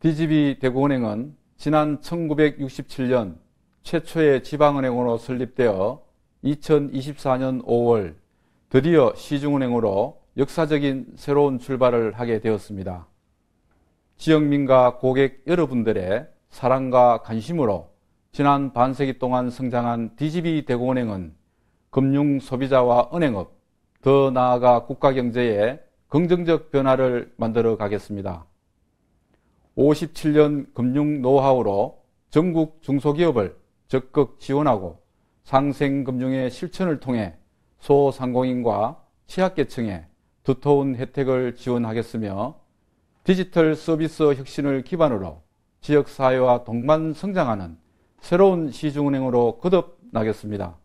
DGB 대구은행은 지난 1967년 최초의 지방은행으로 설립되어 2024년 5월 드디어 시중은행으로 역사적인 새로운 출발을 하게 되었습니다. 지역민과 고객 여러분들의 사랑과 관심으로 지난 반세기 동안 성장한 DGB 대구은행은 금융 소비자와 은행업, 더 나아가 국가 경제에 긍정적 변화를 만들어 가겠습니다. 57년 금융 노하우로 전국 중소기업을 적극 지원하고 상생금융의 실천을 통해 소상공인과 취약계층에 두터운 혜택을 지원하겠으며 디지털 서비스 혁신을 기반으로 지역사회와 동반 성장하는 새로운 시중은행으로 거듭나겠습니다.